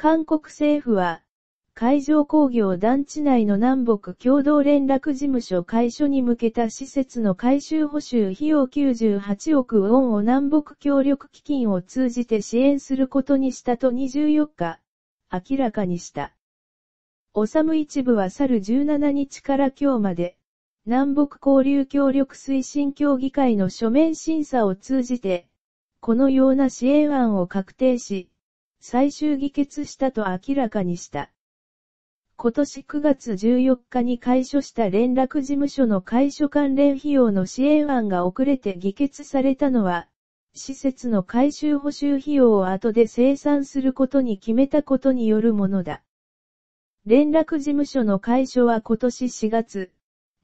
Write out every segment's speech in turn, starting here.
韓国政府は、海上工業団地内の南北共同連絡事務所開所に向けた施設の改修補修費用98億ウォンを南北協力基金を通じて支援することにしたと24日、明らかにした。オサム一部は去る17日から今日まで、南北交流協力推進協議会の書面審査を通じて、このような支援案を確定し、最終議決したと明らかにした。今年9月14日に開所した連絡事務所の開所関連費用の支援案が遅れて議決されたのは、施設の改修補修費用を後で生産することに決めたことによるものだ。連絡事務所の解所は今年4月、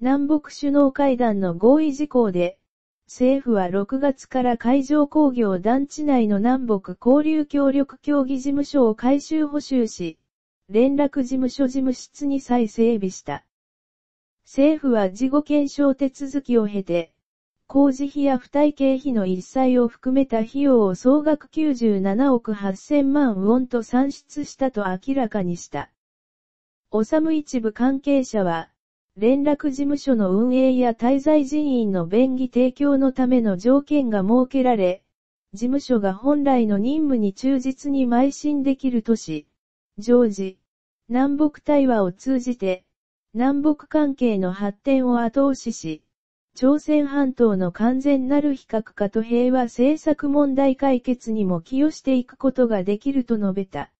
南北首脳会談の合意事項で、政府は6月から海上工業団地内の南北交流協力協議事務所を改修補修し、連絡事務所事務室に再整備した。政府は事後検証手続きを経て、工事費や付帯経費の一切を含めた費用を総額97億8000万ウォンと算出したと明らかにした。む一部関係者は、連絡事務所の運営や滞在人員の便宜提供のための条件が設けられ、事務所が本来の任務に忠実に邁進できる都市、常時、南北対話を通じて、南北関係の発展を後押しし、朝鮮半島の完全なる非核化と平和政策問題解決にも寄与していくことができると述べた。